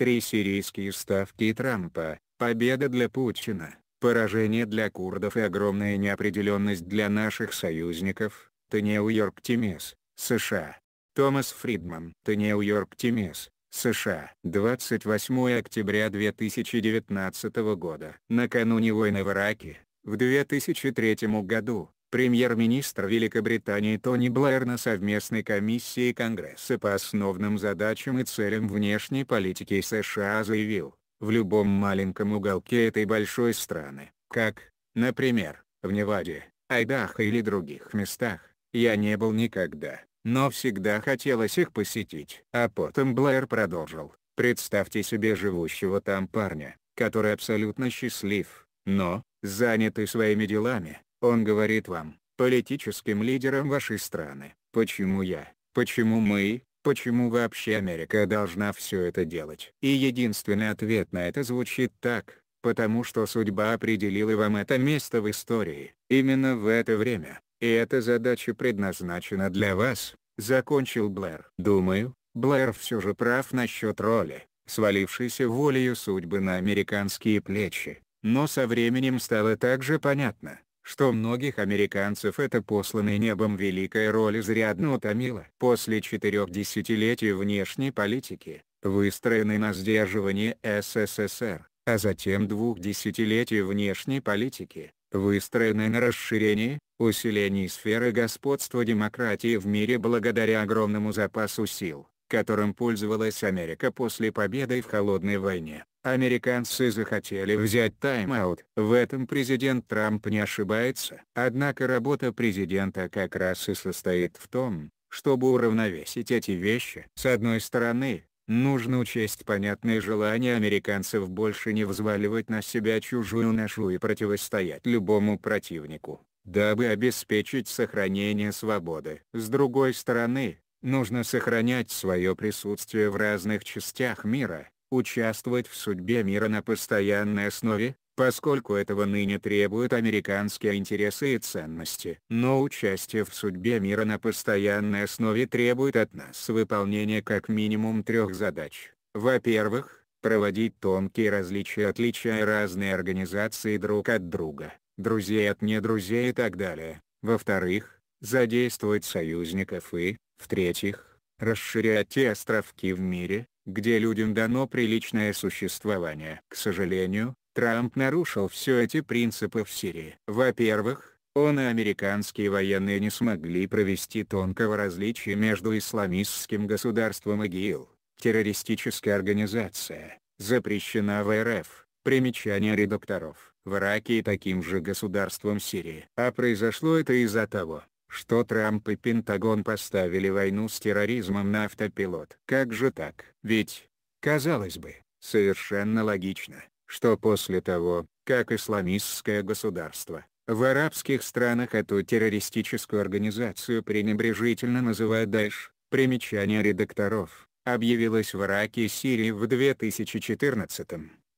Три сирийские ставки и Трампа, победа для Путина, поражение для курдов и огромная неопределенность для наших союзников, Ты Нью-Йорк Тимес, США. Томас Фридман, Ты Нью-Йорк Тимес, США. 28 октября 2019 года. Накануне войны в Ираке, в 2003 году, премьер-министр Великобритании Тони Блэр на совместной комиссии Конгресса по основным задачам и целям внешней политики США заявил, в любом маленьком уголке этой большой страны, как, например, в Неваде, Айдахо или других местах, я не был никогда, но всегда хотелось их посетить. А потом Блэр продолжил, представьте себе живущего там парня, который абсолютно счастлив, но, занятый своими делами, он говорит вам, политическим лидерам вашей страны, почему я, почему мы, почему вообще Америка должна все это делать. И единственный ответ на это звучит так, потому что судьба определила вам это место в истории, именно в это время, и эта задача предназначена для вас, закончил Блэр. Думаю, Блэр все же прав насчет роли, свалившейся волею судьбы на американские плечи, но со временем стало также понятно, что многих американцев эта посланная небом великая роль изрядно утомила. После четырех десятилетий внешней политики, выстроенной на сдерживание СССР, а затем двух десятилетий внешней политики, выстроенной на расширении, усилении сферы господства демократии в мире благодаря огромному запасу сил, которым пользовалась Америка после победы в Холодной войне. Американцы захотели взять тайм-аут. В этом президент Трамп не ошибается. Однако работа президента как раз и состоит в том, чтобы уравновесить эти вещи. С одной стороны, нужно учесть понятные желания американцев больше не взваливать на себя чужую ношу и противостоять любому противнику, дабы обеспечить сохранение свободы. С другой стороны, Нужно сохранять свое присутствие в разных частях мира, участвовать в судьбе мира на постоянной основе, поскольку этого ныне требуют американские интересы и ценности. Но участие в судьбе мира на постоянной основе требует от нас выполнения как минимум трех задач. Во-первых, проводить тонкие различия отличая разные организации друг от друга, друзей от недрузей и так далее. Во-вторых, задействовать союзников и, в-третьих, расширяя те островки в мире, где людям дано приличное существование. К сожалению, Трамп нарушил все эти принципы в Сирии. Во-первых, он и американские военные не смогли провести тонкого различия между исламистским государством ИГИЛ, террористическая организация, запрещена в РФ, примечание редакторов, в Ираке и таким же государством Сирии. А произошло это из-за того, что Трамп и Пентагон поставили войну с терроризмом на автопилот. Как же так? Ведь, казалось бы, совершенно логично, что после того, как исламистское государство, в арабских странах эту террористическую организацию пренебрежительно называют Даиш, примечание редакторов, объявилось в Ираке и Сирии в 2014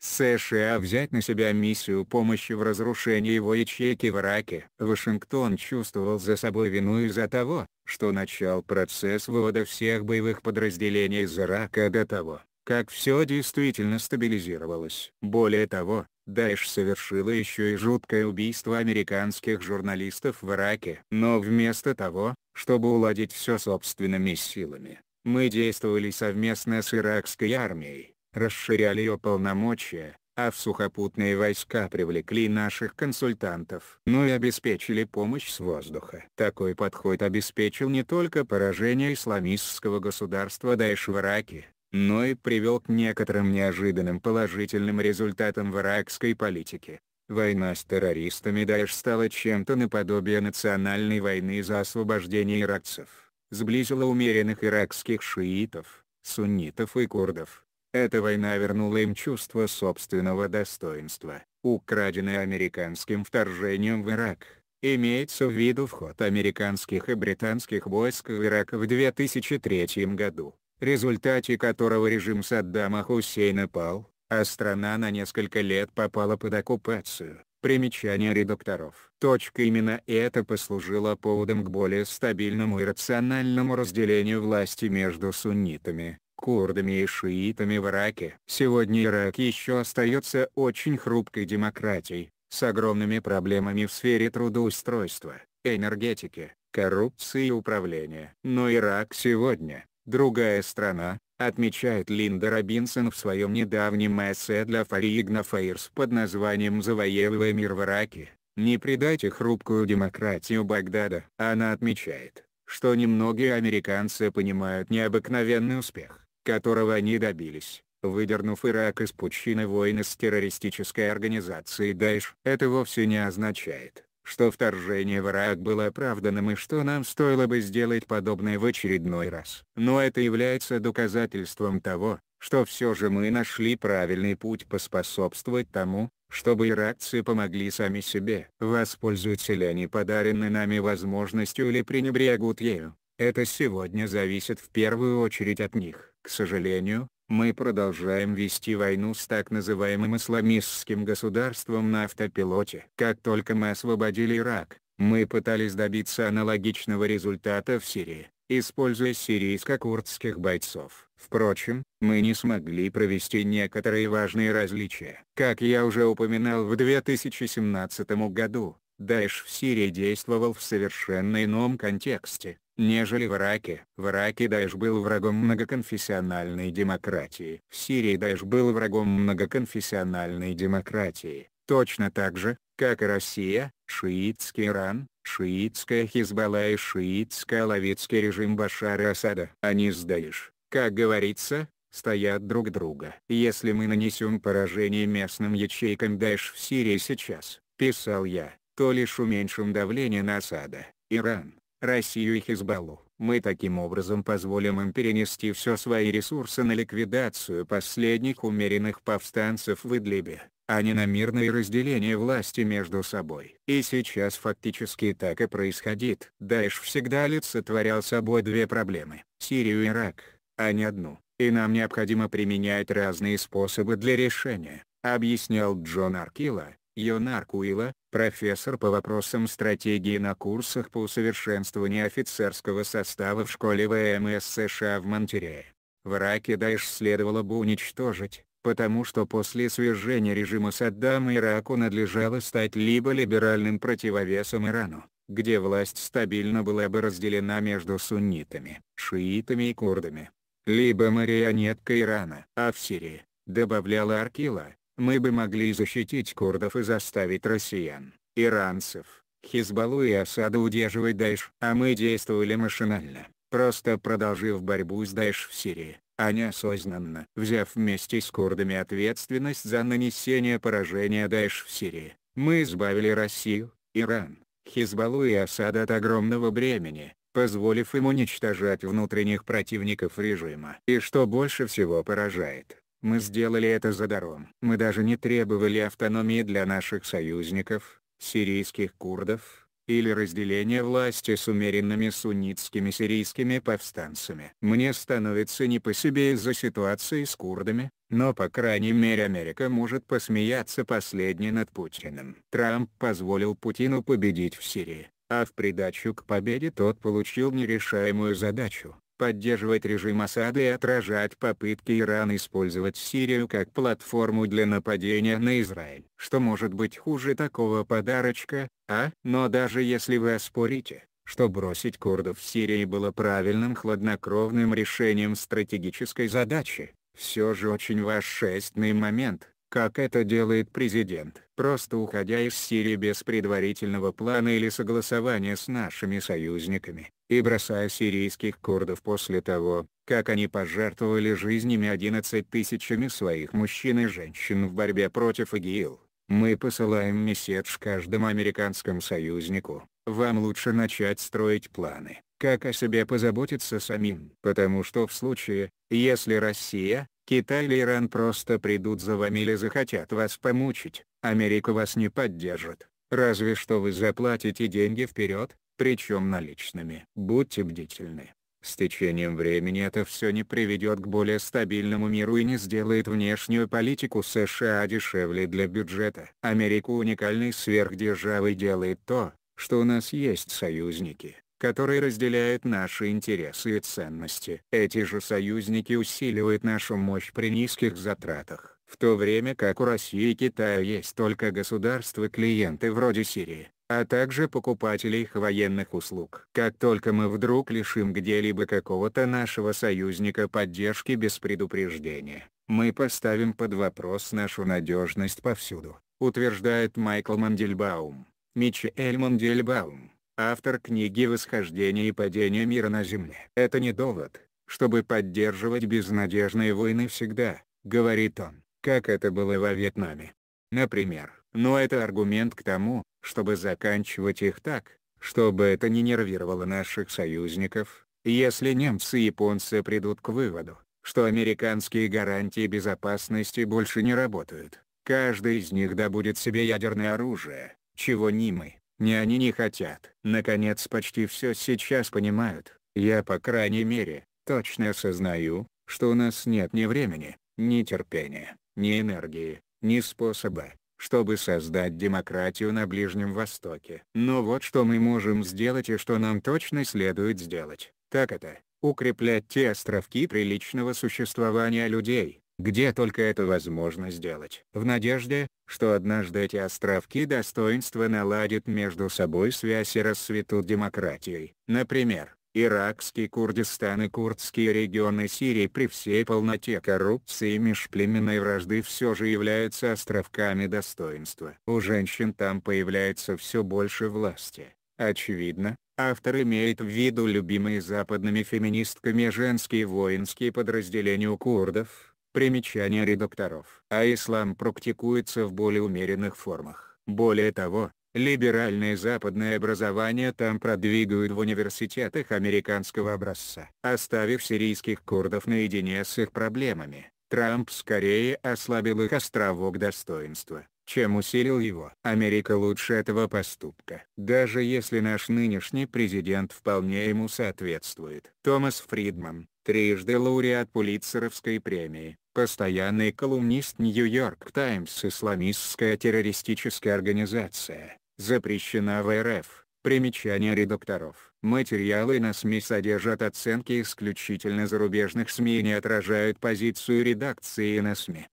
США взять на себя миссию помощи в разрушении его ячейки в Ираке. Вашингтон чувствовал за собой вину из-за того, что начал процесс вывода всех боевых подразделений из Ирака до того, как все действительно стабилизировалось. Более того, Даиш совершила еще и жуткое убийство американских журналистов в Ираке. Но вместо того, чтобы уладить все собственными силами, мы действовали совместно с иракской армией расширяли ее полномочия, а в сухопутные войска привлекли наших консультантов. Ну и обеспечили помощь с воздуха. Такой подход обеспечил не только поражение исламистского государства Даэш в Ираке, но и привел к некоторым неожиданным положительным результатам в иракской политике. Война с террористами Даэш стала чем-то наподобие национальной войны за освобождение иракцев, сблизила умеренных иракских шиитов, суннитов и курдов. Эта война вернула им чувство собственного достоинства, украденное американским вторжением в Ирак. Имеется в виду вход американских и британских войск в Ирак в 2003 году, в результате которого режим Саддама Хусейна пал, а страна на несколько лет попала под оккупацию. Примечание редакторов. Точка именно это послужило поводом к более стабильному и рациональному разделению власти между суннитами, курдами и шиитами в Ираке. Сегодня Ирак еще остается очень хрупкой демократией, с огромными проблемами в сфере трудоустройства, энергетики, коррупции и управления. Но Ирак сегодня – другая страна, отмечает Линда Робинсон в своем недавнем эссе для Фаригна Фаирс под названием «Завоевывая мир в Ираке». Не предайте хрупкую демократию Багдада. Она отмечает, что немногие американцы понимают необыкновенный успех, которого они добились, выдернув Ирак из пучины войны с террористической организацией Даиш. Это вовсе не означает, что вторжение в Ирак было оправданным и что нам стоило бы сделать подобное в очередной раз. Но это является доказательством того, что все же мы нашли правильный путь поспособствовать тому, чтобы иракцы помогли сами себе. Воспользуются ли они подаренной нами возможностью или пренебрегут ею, это сегодня зависит в первую очередь от них. К сожалению, мы продолжаем вести войну с так называемым исламистским государством на автопилоте. Как только мы освободили Ирак, мы пытались добиться аналогичного результата в Сирии, используя сирийско-курдских бойцов. Впрочем, мы не смогли провести некоторые важные различия. Как я уже упоминал в 2017 году, Даиш в Сирии действовал в совершенно ином контексте, нежели в Ираке. В Ираке Даиш был врагом многоконфессиональной демократии. В Сирии Даиш был врагом многоконфессиональной демократии. Точно так же, как и Россия, шиитский Иран, шиитская Хизбалла и шиитская лавицкий режим Башара Асада. Они с Даиш, как говорится, стоят друг друга. Если мы нанесем поражение местным ячейкам Даиш в Сирии сейчас, писал я, то лишь уменьшим давление на Асада, Иран. Россию и Хизбаллу. Мы таким образом позволим им перенести все свои ресурсы на ликвидацию последних умеренных повстанцев в Идлибе, а не на мирное разделение власти между собой. И сейчас фактически так и происходит. Даиш всегда олицетворял собой две проблемы – Сирию и Ирак, а не одну. И нам необходимо применять разные способы для решения, объяснял Джон Аркила, Йонар Куила, профессор по вопросам стратегии на курсах по усовершенствованию офицерского состава в школе ВМС США в Монтерее. В Ираке Даиш следовало бы уничтожить, потому что после свержения режима Саддама Ираку надлежало стать либо либеральным противовесом Ирану, где власть стабильно была бы разделена между суннитами, шиитами и курдами, либо марионеткой Ирана. А в Сирии, добавляла Аркила, мы бы могли защитить курдов и заставить россиян, иранцев, Хизбаллу и Асада удерживать Даиш. А мы действовали машинально, просто продолжив борьбу с Даиш в Сирии, а не неосознанно взяв вместе с курдами ответственность за нанесение поражения Даиш в Сирии. Мы избавили Россию, Иран, Хизбаллу и Асада от огромного бремени, позволив им уничтожать внутренних противников режима. И что больше всего поражает, мы сделали это за даром. Мы даже не требовали автономии для наших союзников, сирийских курдов, или разделения власти с умеренными суннитскими сирийскими повстанцами. Мне становится не по себе из-за ситуации с курдами, но по крайней мере Америка может посмеяться последней над Путиным. Трамп позволил Путину победить в Сирии, а в придачу к победе тот получил нерешаемую задачу поддерживать режим Асада и отражать попытки Ирана использовать Сирию как платформу для нападения на Израиль. Что может быть хуже такого подарочка, а? Но даже если вы оспорите, что бросить курдов в Сирии было правильным хладнокровным решением стратегической задачи, все же очень восшестный момент, как это делает президент. Просто уходя из Сирии без предварительного плана или согласования с нашими союзниками, и бросая сирийских курдов после того, как они пожертвовали жизнями 11 тысячами своих мужчин и женщин в борьбе против ИГИЛ. Мы посылаем месседж каждому американскому союзнику, вам лучше начать строить планы, как о себе позаботиться самим. Потому что в случае, если Россия, Китай или Иран просто придут за вами или захотят вас помучить, Америка вас не поддержит. Разве что вы заплатите деньги вперед, причем наличными. Будьте бдительны. С течением времени это все не приведет к более стабильному миру и не сделает внешнюю политику США дешевле для бюджета. Америку уникальной сверхдержавой делает то, что у нас есть союзники, которые разделяют наши интересы и ценности. Эти же союзники усиливают нашу мощь при низких затратах в то время как у России и Китая есть только государства-клиенты вроде Сирии, а также покупателей их военных услуг. Как только мы вдруг лишим где-либо какого-то нашего союзника поддержки без предупреждения, мы поставим под вопрос нашу надежность повсюду, утверждает Майкл Мандельбаум, Мичель Мандельбаум, автор книги «Восхождение и падение мира на Земле». Это не довод, чтобы поддерживать безнадежные войны всегда, говорит он, как это было во Вьетнаме. Например, но это аргумент к тому, чтобы заканчивать их так, чтобы это не нервировало наших союзников, если немцы и японцы придут к выводу, что американские гарантии безопасности больше не работают. Каждый из них добудет себе ядерное оружие, чего ни мы, ни они не хотят. Наконец почти все сейчас понимают, я по крайней мере, точно осознаю, что у нас нет ни времени, ни терпения, ни энергии, ни способа, чтобы создать демократию на Ближнем Востоке. Но вот что мы можем сделать и что нам точно следует сделать, так это, укреплять те островки приличного существования людей, где только это возможно сделать. В надежде, что однажды эти островки достоинства наладят между собой связь и расцветут демократией. Например, Иракский Курдистан и курдские регионы Сирии при всей полноте коррупции и межплеменной вражды все же являются островками достоинства. У женщин там появляется все больше власти. Очевидно, автор имеет в виду любимые западными феминистками женские воинские подразделения у курдов, примечание редакторов. А ислам практикуется в более умеренных формах. Более того, Либеральные западные образования там продвигают в университетах американского образца. Оставив сирийских курдов наедине с их проблемами, Трамп скорее ослабил их островок достоинства, чем усилил его. Америка лучше этого поступка. Даже если наш нынешний президент вполне ему соответствует. Томас Фридман, трижды лауреат Пулитцеровской премии, постоянный колумнист Нью-Йорк Таймс Исламистская террористическая организация запрещена в РФ. Примечание редакторов. Материалы на СМИ содержат оценки исключительно зарубежных СМИ и не отражают позицию редакции на СМИ.